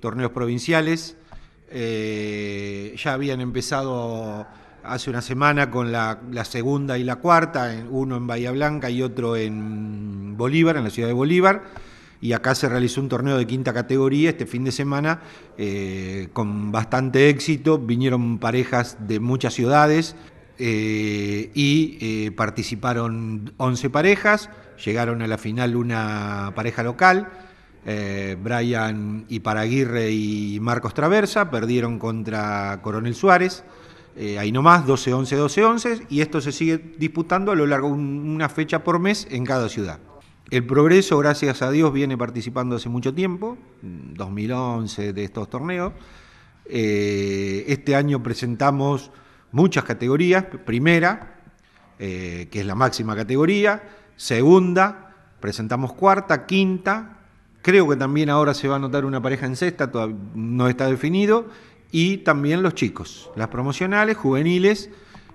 torneos provinciales. Eh, ya habían empezado hace una semana con la, segunda y la cuarta, uno en Bahía Blanca y otro en Bolívar, en la ciudad de Bolívar. Y acá se realizó un torneo de quinta categoría este fin de semana eh, con bastante éxito. Vinieron parejas de muchas ciudades eh, y participaron 11 parejas. Llegaron a la final una pareja local eh, Brian Iparaguirre y Marcos Traversa, perdieron contra Coronel Suárez, eh, ahí nomás, 12-11, 12-11, y esto se sigue disputando a lo largo de una fecha por mes en cada ciudad. El progreso, gracias a Dios, viene participando hace mucho tiempo, 2011 de estos torneos. Eh, este año presentamos muchas categorías. Primera, eh, que es la máxima categoría. Segunda, presentamos cuarta, quinta, Creo que también ahora se va a notar una pareja en sexta, todavía no está definido, y también los chicos, las promocionales, juveniles,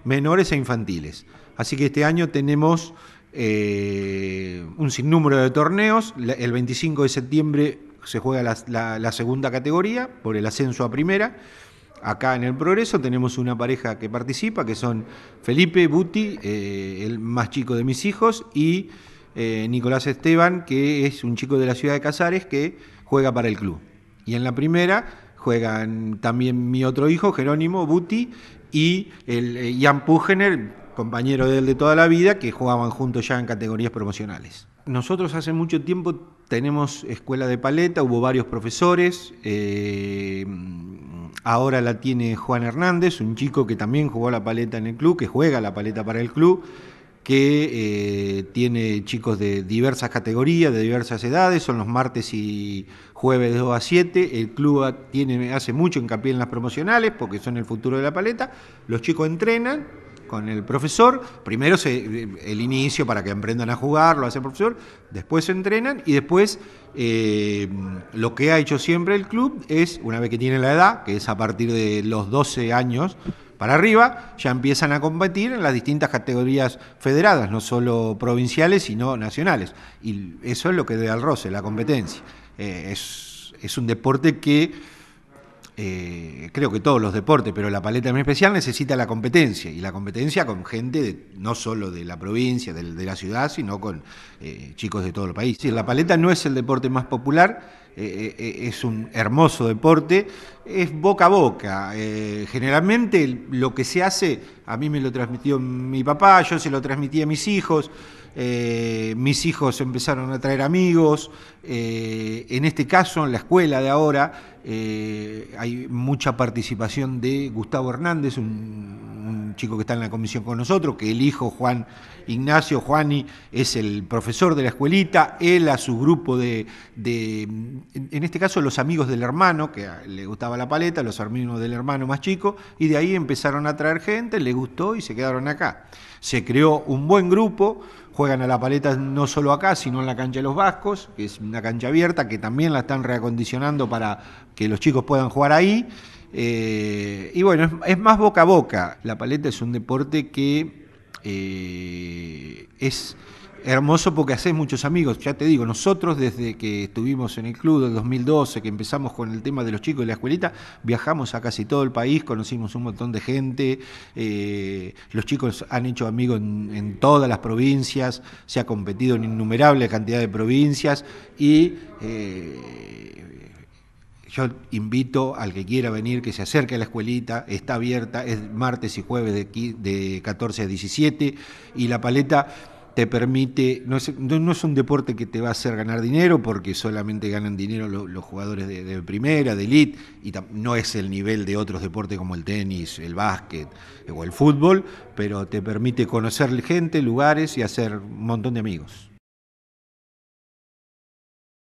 menores e infantiles. Así que este año tenemos eh, un sinnúmero de torneos. El 25 de septiembre se juega la, segunda categoría por el ascenso a primera. Acá en el Progreso tenemos una pareja que participa, que son Felipe Buti, eh, el más chico de mis hijos, y eh, Nicolás Esteban, que es un chico de la ciudad de Casares que juega para el club. Y en la primera juegan también mi otro hijo, Jerónimo Buti, y el, Jan eh, Pugener, compañero de él de toda la vida, que jugaban juntos ya en categorías promocionales. Nosotros hace mucho tiempo tenemos escuela de paleta, hubo varios profesores, eh, ahora la tiene Juan Hernández, un chico que también jugó la paleta en el club, que juega la paleta para el club, que eh, tiene chicos de diversas categorías, de diversas edades, son los martes y jueves de 2 a 7, el club tiene, hace mucho hincapié en las promocionales porque son el futuro de la paleta, los chicos entrenan con el profesor, primero eh, el inicio para que emprendan a jugar, lo hace el profesor, después se entrenan y después eh, lo que ha hecho siempre el club es, una vez que tiene la edad, que es a partir de los 12 años, para arriba ya empiezan a competir en las distintas categorías federadas, no solo provinciales, sino nacionales. Y eso es lo que da al roce, la competencia. Eh, es, un deporte que, eh, creo que todos los deportes, pero la paleta en especial necesita la competencia, y la competencia con gente no solo de la provincia, de, la ciudad, sino con eh, chicos de todo el país. La paleta no es el deporte más popular, eh, eh, eh, es un hermoso deporte, es boca a boca. generalmente lo que se hace, a mí me lo transmitió mi papá, yo se lo transmití a mis hijos, mis hijos empezaron a traer amigos, en este caso en la escuela de ahora hay mucha participación de Gustavo Hernández, un chico que está en la comisión con nosotros, que el hijo Juan Ignacio Juani es el profesor de la escuelita, él a su grupo de, en este caso los amigos del hermano, que le gustaba la paleta, los amigos del hermano más chico, y de ahí empezaron a traer gente, le gustó y se quedaron acá. Se creó un buen grupo, juegan a la paleta no solo acá, sino en la cancha de los Vascos, que es una cancha abierta, que también la están reacondicionando para que los chicos puedan jugar ahí. Eh, y bueno, es, más boca a boca. La paleta es un deporte que eh, es Hermoso porque haces muchos amigos, ya te digo, nosotros desde que estuvimos en el club del 2012, que empezamos con el tema de los chicos y la escuelita, viajamos a casi todo el país, conocimos un montón de gente, eh, los chicos han hecho amigos en, todas las provincias, se ha competido en innumerable cantidad de provincias y... Eh, yo invito al que quiera venir que se acerque a la escuelita, está abierta, es martes y jueves de, 14 a 17 y la paleta te permite, no es, no, es, un deporte que te va a hacer ganar dinero porque solamente ganan dinero los, jugadores de, primera, de elite, y no es el nivel de otros deportes como el tenis, el básquet eh, o el fútbol, pero te permite conocer gente, lugares y hacer un montón de amigos.